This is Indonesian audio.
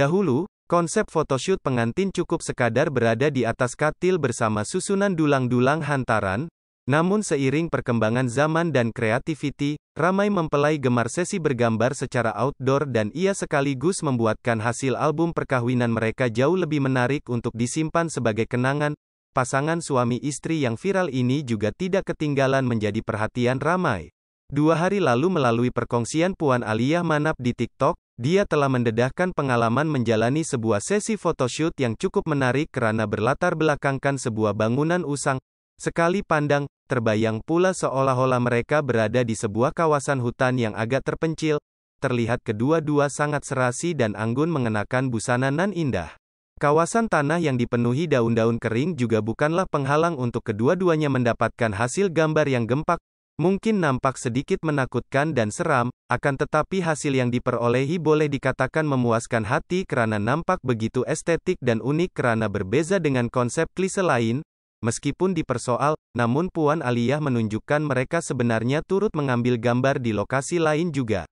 Dahulu, konsep photoshoot pengantin cukup sekadar berada di atas katil bersama susunan dulang-dulang hantaran, namun seiring perkembangan zaman dan kreativiti, ramai mempelai gemar sesi bergambar secara outdoor dan ia sekaligus membuatkan hasil album perkawinan mereka jauh lebih menarik untuk disimpan sebagai kenangan. Pasangan suami istri yang viral ini juga tidak ketinggalan menjadi perhatian ramai. Dua hari lalu melalui perkongsian Puan Aliyah Manap di TikTok, dia telah mendedahkan pengalaman menjalani sebuah sesi photoshoot yang cukup menarik karena berlatar belakangkan sebuah bangunan usang. Sekali pandang, terbayang pula seolah-olah mereka berada di sebuah kawasan hutan yang agak terpencil. Terlihat kedua-dua sangat serasi dan anggun mengenakan busana nan indah. Kawasan tanah yang dipenuhi daun-daun kering juga bukanlah penghalang untuk kedua-duanya mendapatkan hasil gambar yang gempak mungkin nampak sedikit menakutkan dan seram, akan tetapi hasil yang diperolehi boleh dikatakan memuaskan hati karena nampak begitu estetik dan unik karena berbeza dengan konsep klise lain. Meskipun dipersoal, namun Puan Aliyah menunjukkan mereka sebenarnya turut mengambil gambar di lokasi lain juga.